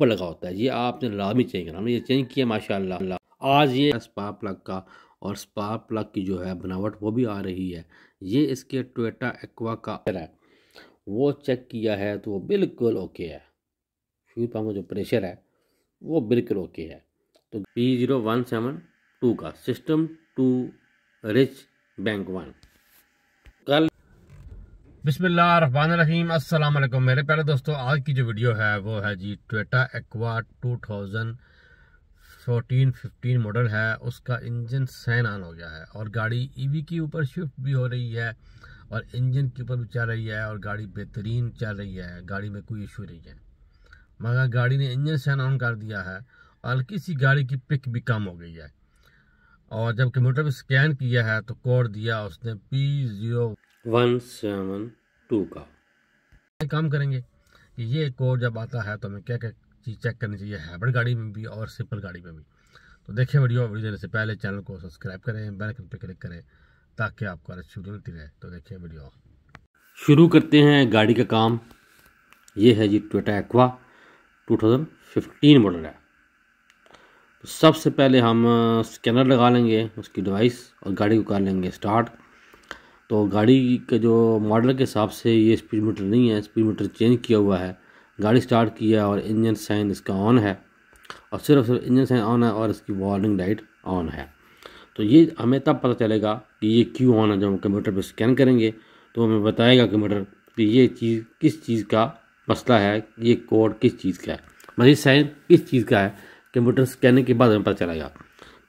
पर लगा होता है ये आपने लाजमी चेंज करना ये चेंज किया माशा आज ये स्पा प्लग का और स्पा प्लग की जो है बनावट वो भी आ रही है ये इसके टोटा एक्वा का है वो चेक किया है तो वो बिल्कुल ओके है फ्यूल पम्प का जो प्रेशर है वो बिल्कुल ओके है तो B zero one seven two का system too rich bank one बिसमीम अस्सलाम वालेकुम मेरे प्यारे दोस्तों आज की जो वीडियो है वो है जी टोटा एक्वा 2014 15 मॉडल है उसका इंजन सैन ऑन हो गया है और गाड़ी ईवी e के ऊपर शिफ्ट भी हो रही है और इंजन के ऊपर भी चल रही है और गाड़ी बेहतरीन चल रही है गाड़ी में कोई इशू नहीं है मगर गाड़ी ने इंजन सैन ऑन कर दिया है और हल्की सी गाड़ी की पिक भी कम हो गई है और जब कंप्यूटर पर स्कैन किया है तो कोड दिया उसने P zero one seven two का काम करेंगे ये कोड जब आता है तो हमें क्या क्या चीज़ चेक करनी चाहिए हाइब्रिड गाड़ी में भी और सिंपल गाड़ी में भी तो देखें वीडियो वीडियो देने से पहले चैनल को सब्सक्राइब करें बेल आइकन पर क्लिक करें ताकि आपको अच्छी वीडियो मिलती रहे तो देखें वीडियो शुरू करते हैं गाड़ी का काम ये है जी टोटा एक्वा 2015 मॉडल है तो सबसे पहले हम स्कैनर uh, लगा लेंगे उसकी डिवाइस और गाड़ी को कर लेंगे स्टार्ट तो गाड़ी के जो मॉडल के हिसाब से ये स्पीड मीटर नहीं है स्पीड मीटर चेंज किया हुआ है गाड़ी स्टार्ट किया और इंजन साइन इसका ऑन है और सिर्फ सिर्फ इंजन साइन ऑन है और इसकी वार्निंग लाइट ऑन है तो ये हमें तब पता चलेगा कि ये क्यों ऑन है जब हम कंप्यूटर पर स्कैन करेंगे तो हमें बताएगा कंप्यूटर कि ये चीज़ किस चीज़ का मसला है ये कोड किस चीज़ का है मतलब साइन किस चीज़ का है कंप्यूटर स्कैनिंग के बाद हमें पता चलेगा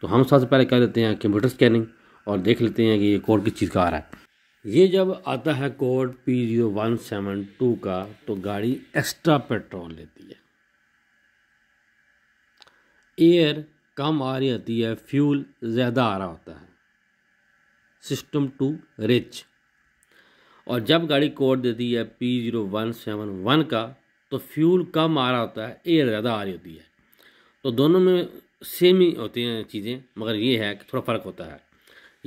तो हम सबसे पहले कह लेते हैं कंप्यूटर स्कैनिंग और देख लेते हैं कि ये कोड किस चीज़ का आ रहा है ये जब आता है code P zero one seven two का तो गाड़ी एक्स्ट्रा पेट्रोल लेती है एयर कम आ रही होती है फ्यूल ज़्यादा आ रहा होता है सिस्टम टू रिच और जब गाड़ी कोड देती है P zero one seven one का तो फ्यूल कम आ रहा होता है एयर ज़्यादा आ रही होती है तो दोनों में सेम ही होती हैं चीज़ें मगर ये है कि थोड़ा फ़र्क होता है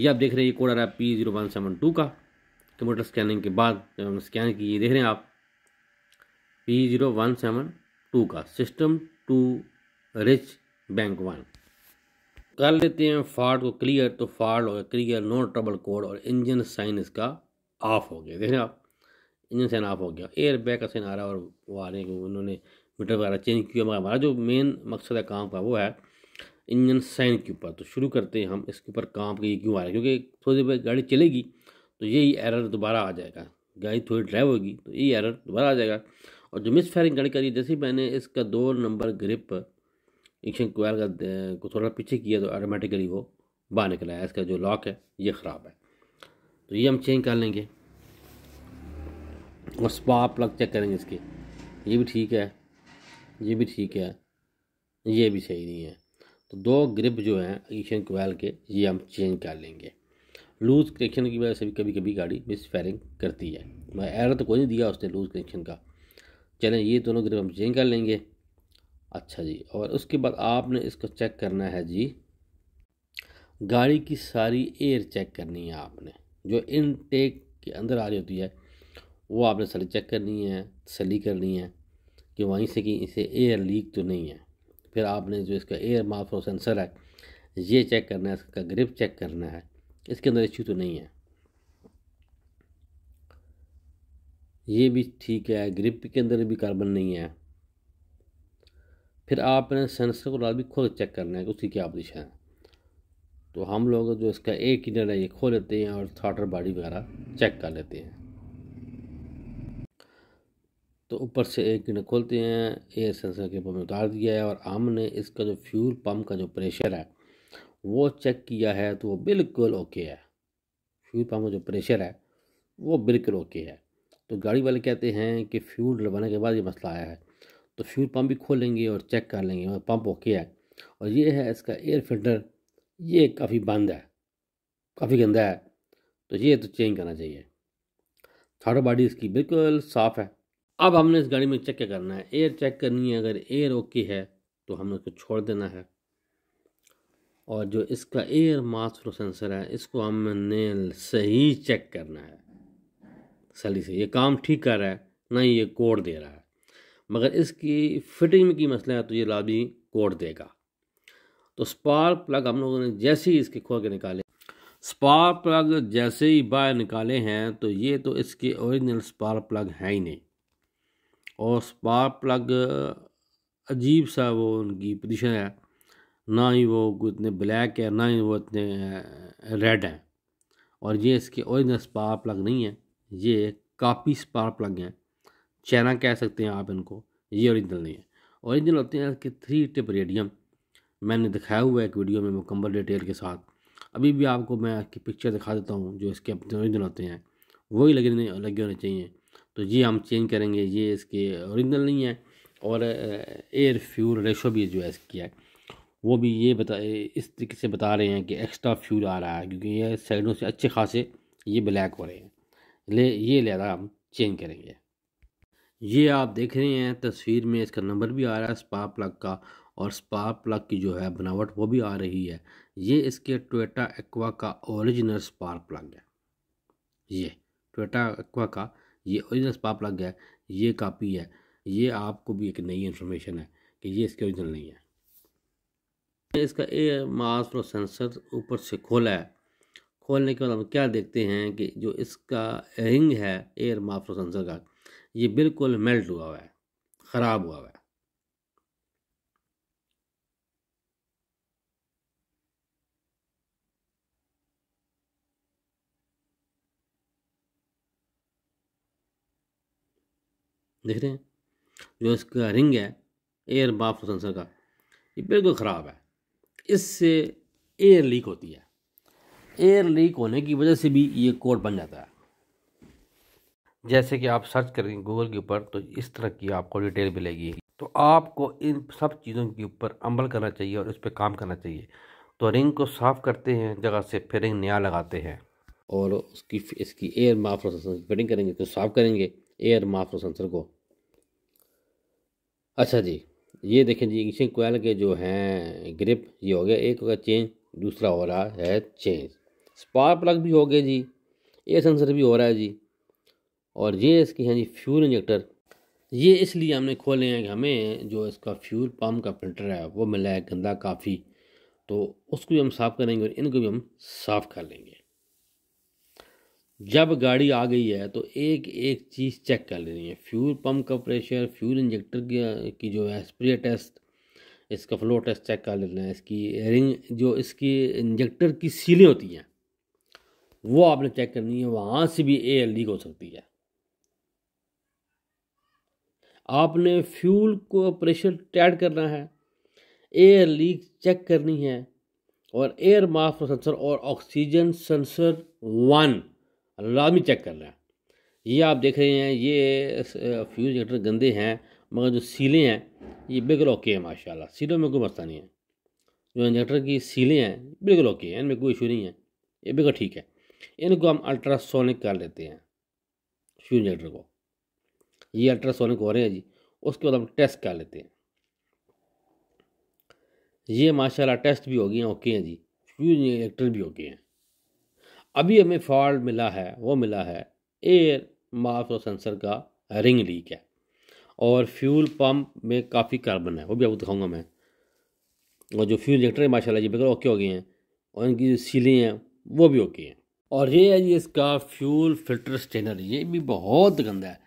ये आप देख रहे हैं ये कोड आ रहा है P zero one seven two का कंप्यूटर स्कैनिंग के बाद जब स्कैन की ये देख रहे हैं आप P zero one seven two का system too rich bank one कर लेते हैं फॉल्ट को क्लियर तो फॉल्ट हो गया क्लियर नो ट्रबल कोड और इंजन साइन इसका ऑफ हो गया देख रहे हैं आप इंजन साइन ऑफ हो गया एयर बैग का साइन आ रहा है और वो आ रहे हैं उन्होंने मीटर वगैरह चेंज किया मगर हमारा जो मेन मकसद है काम का वो है इंजन साइन के ऊपर तो शुरू करते हैं हम इसके ऊपर काम के क्यों आ रहा है क्योंकि थोड़ी देर बाद गाड़ी चलेगी तो यही एरर दोबारा आ जाएगा गाड़ी थोड़ी ड्राइव होगी तो यही एरर दोबारा आ जाएगा और जो मिस फायरिंग गाड़ी करी जैसे मैंने इसका दो नंबर ग्रिप इंक्शन कोयल का को थोड़ा पीछे किया तो ऑटोमेटिकली वो बाहर निकला है इसका जो लॉक है ये ख़राब है तो ये हम चेंज कर लेंगे और स्पा प्लग चेक करेंगे इसके ये भी ठीक है ये भी ठीक है ये भी सही नहीं है तो दो ग्रिप जो हैं एशियन कोयल के ये हम चेंज कर लेंगे लूज़ कनेक्शन की वजह से भी कभी कभी गाड़ी मिस फायरिंग करती है मैं एरर तो कोई नहीं दिया उसने लूज़ कनेक्शन का चलें ये दोनों ग्रिप हम चेंज कर लेंगे अच्छा जी और उसके बाद आपने इसको चेक करना है जी गाड़ी की सारी एयर चेक करनी है आपने जो इनटेक के अंदर आ रही होती है वो आपने सारी चेक करनी है तसली करनी है कि वहीं से कि इसे एयर लीक तो नहीं है फिर आपने जो इसका एयर मार्फो सेंसर है ये चेक करना है इसका ग्रिप चेक करना है इसके अंदर इश्यू तो नहीं है ये भी ठीक है ग्रिप के अंदर भी कार्बन नहीं है फिर आपने सेंसर को भी खोल चेक करना है कि उसकी क्या पोजिशन है तो हम लोग जो इसका एक किनर है ये खो लेते हैं और थाटर बॉडी वगैरह चेक कर लेते हैं तो ऊपर से एक इन्हें खोलते हैं एयर सेंसर के ऊपर में उतार दिया है और हमने इसका जो फ्यूल पम्प का जो प्रेशर है वो चेक किया है तो वो बिल्कुल ओके है फ्यूल पम्प का जो प्रेशर है वो बिल्कुल ओके है तो गाड़ी वाले कहते हैं कि फ्यूल डलवाने के बाद ये मसला आया है तो फ्यूल पम्प भी खोलेंगे और चेक कर लेंगे और पम्प ओके है और ये है इसका एयर फिल्टर ये काफ़ी बंद है काफ़ी गंदा है तो ये तो चेंज करना चाहिए थर्ड बॉडी इसकी बिल्कुल साफ़ है अब हमने इस गाड़ी में चेक क्या करना है एयर चेक करनी है अगर एयर ओके है तो हमने उसको छोड़ देना है और जो इसका एयर मास फ्लो सेंसर है इसको हमने सही चेक करना है सही से ये काम ठीक कर रहा है ना ये कोड दे रहा है मगर इसकी फिटिंग में की मसला है तो ये लाभी कोड देगा तो स्पार्क प्लग हम लोगों ने जैसे ही इसके खोल के निकाले स्पार्क प्लग जैसे ही बाहर निकाले हैं तो ये तो इसके ओरिजिनल स्पार्क प्लग है ही नहीं और स्पार्क प्लग अजीब सा वो उनकी पोजिशन है ना ही वो इतने ब्लैक है ना ही वो इतने रेड हैं और ये इसके ओरिजिनल स्पार प्लग नहीं है ये कापी स्पार प्लग हैं चैना कह सकते हैं आप इनको ये ओरिजिनल नहीं है ओरिजिनल होते हैं इसके थ्री टिप रेडियम मैंने दिखाया हुआ है एक वीडियो में मुकम्मल डिटेल के साथ अभी भी आपको मैं इसकी पिक्चर दिखा देता हूँ जो इसके अपने ओरिजिनल होते हैं वही लगे लगे होने चाहिए तो ये हम चेंज करेंगे ये इसके ओरिजिनल नहीं है और एयर फ्यूल रेशो भी जो है इसकी है वो भी ये बता इस तरीके से बता रहे हैं कि एक्स्ट्रा फ्यूल आ रहा है क्योंकि ये साइडों से अच्छे खासे ये ब्लैक हो रहे हैं ले ये लहरा हम चेंज करेंगे ये आप देख रहे हैं तस्वीर में इसका नंबर भी आ रहा है स्पा प्लग का और स्पा प्लग की जो है बनावट वो भी आ रही है ये इसके टोटा एक्वा का ओरिजिनल स्पार प्लग है ये टोटा एक्वा का ये ओरिजिनल स्पार्क प्लग है ये कापी है ये आपको भी एक नई इन्फॉर्मेशन है कि ये इसके ओरिजिनल नहीं है इसका ए मास प्रो सेंसर ऊपर से खोला है खोलने के बाद हम क्या देखते हैं कि जो इसका रिंग है एयर माफ्रो सेंसर का ये बिल्कुल मेल्ट हुआ हुआ है ख़राब हुआ हुआ है देख रहे हैं जो इसका रिंग है एयर बाफ सेंसर का ये बिल्कुल ख़राब है इससे एयर लीक होती है एयर लीक होने की वजह से भी ये कोड बन जाता है जैसे कि आप सर्च करेंगे गूगल के ऊपर तो इस तरह की आपको डिटेल मिलेगी तो आपको इन सब चीज़ों के ऊपर अमल करना चाहिए और इस पर काम करना चाहिए तो रिंग को साफ़ करते हैं जगह से फिर रिंग नया लगाते हैं और उसकी इसकी एयर माफ्रो सेंसर फिटिंग करेंगे तो साफ़ करेंगे एयर माफ्रो सेंसर को अच्छा जी ये देखें जी इंग्लिश कोयल के जो हैं ग्रिप ये हो गया एक हो गया चेंज दूसरा हो रहा है चेंज स्पार प्लग भी हो गया जी ए सेंसर भी हो रहा है जी और ये इसके हैं जी फ्यूल इंजेक्टर ये इसलिए हमने खोले हैं कि हमें जो इसका फ्यूल पम्प का फिल्टर है वो मिला है गंदा काफ़ी तो उसको भी हम साफ़ करेंगे और इनको भी हम साफ़ कर लेंगे जब गाड़ी आ गई है तो एक एक चीज़ चेक कर लेनी है फ्यूल पंप का प्रेशर फ्यूल इंजेक्टर की जो है स्प्रे टेस्ट इसका फ्लो टेस्ट चेक कर लेना है इसकी एयरिंग जो इसकी इंजेक्टर की सीलें होती हैं वो आपने चेक करनी है वहाँ से भी एयर लीक हो सकती है आपने फ्यूल को प्रेशर टैड करना है एयर लीक चेक करनी है और एयर मास्क सेंसर और ऑक्सीजन सेंसर वन लाजमी चेक कर लें ये आप देख रहे हैं ये फ्यूज हीटर गंदे हैं मगर जो सीलें हैं ये बिल्कुल ओके हैं माशाल्लाह सीलों में कोई मसला नहीं है जो इंजेक्टर की सीलें हैं बिल्कुल ओके हैं इनमें कोई इशू नहीं है ये बिल्कुल ठीक है इनको हम अल्ट्रासोनिक कर लेते हैं फ्यूज इंजेक्टर को ये अल्ट्रासोनिक हो रहे हैं जी उसके बाद हम टेस्ट कर लेते हैं ये माशाल्लाह टेस्ट भी हो गए हैं ओके हैं जी फ्यूज इंजेक्टर भी ओके हैं अभी हमें फॉल्ट मिला है वो मिला है एयर मास और सेंसर का रिंग लीक है और फ्यूल पंप में काफ़ी कार्बन है वो भी आपको दिखाऊंगा मैं और जो फ्यूल इंजेक्टर है माशाल्लाह जी बिल्कुल ओके हो गए हैं और इनकी जो सीलें हैं वो भी ओके हैं और ये है जी इसका फ्यूल फिल्टर स्टेनर ये भी बहुत गंदा है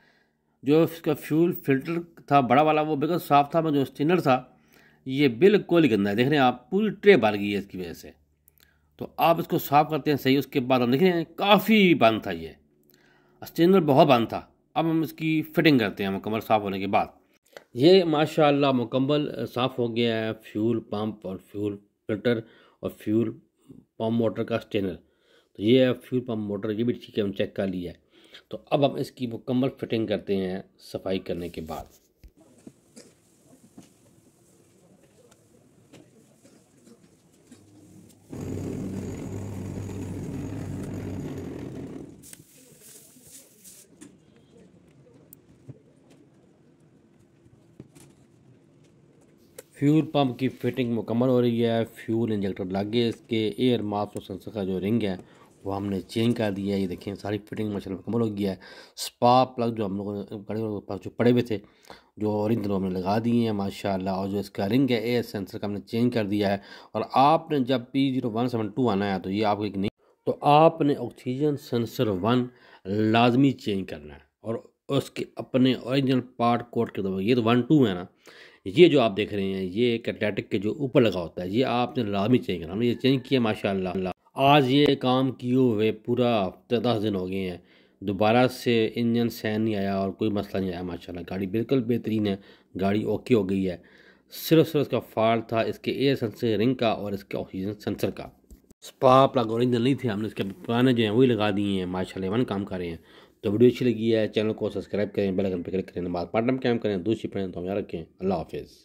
जो इसका फ्यूल फिल्टर था बड़ा वाला वो बिल्कुल साफ़ था मैं जो स्टेनर था ये बिल्कुल गंदा है देख रहे हैं आप पूरी ट्रे भर गई है इसकी वजह से तो आप इसको साफ करते हैं सही उसके बाद हम देख रहे हैं काफ़ी बंद था ये स्टेनर बहुत बंद था अब हम इसकी फिटिंग करते हैं मुकम्मल साफ़ होने के बाद ये माशाल्लाह मुकम्मल साफ़ हो गया है फ्यूल पंप और फ्यूल फिल्टर और फ्यूल पम्प मोटर का स्टेनर तो ये है फ्यूल पम्प मोटर ये भी ठीक है हम चेक कर लिया है तो अब हम इसकी मुकम्मल फिटिंग करते हैं सफाई करने के बाद फ्यूल पंप की फिटिंग मुकम्मल हो रही है फ्यूल इंजेक्टर लग गए इसके एयर मास्क और सेंसर का जो रिंग है वो हमने चेंज कर दिया है ये देखिए सारी फिटिंग माशा मुकम्मल हो गया है स्पा प्लग जो हम लोगों ने पड़े जो पड़े हुए थे जो ऑरेंज दिनों हमने लगा दिए हैं माशाल्लाह और जो इसका रिंग है एयर सेंसर का हमने चेंज कर दिया है और आपने जब P zero one seven two आना है तो ये आपको एक नहीं तो आपने ऑक्सीजन सेंसर वन लाजमी चेंज करना है और उसके अपने ओरिजिनल पार्ट कोड के दबाव ये तो वन टू है ना ये जो आप देख रहे हैं ये कैटेटिक के जो ऊपर लगा होता है ये आपने लाजमी चेंज करना हमने ये चेंज किया माशा आज ये काम किए हुए पूरा हफ्ते दस दिन हो गए हैं दोबारा से इंजन सैन नहीं आया और कोई मसला नहीं आया माशाल्लाह गाड़ी बिल्कुल बेहतरीन है गाड़ी ओके हो गई है सिर्फ सिर्फ इसका फॉल्ट था इसके एयर सेंसर रिंग का और इसके ऑक्सीजन सेंसर का स्पा प्लग ऑरिजिनल नहीं थे हमने इसके पुराने जो हैं वही लगा दिए हैं माशाल्लाह वन काम कर रहे हैं तो वीडियो अच्छी लगी है चैनल को सब्सक्राइब करें बेल आइकन पर क्लिक करें नमाज पाटम कैम करें दूसरी पढ़ें तो याद रखें अल्लाह हाफिज़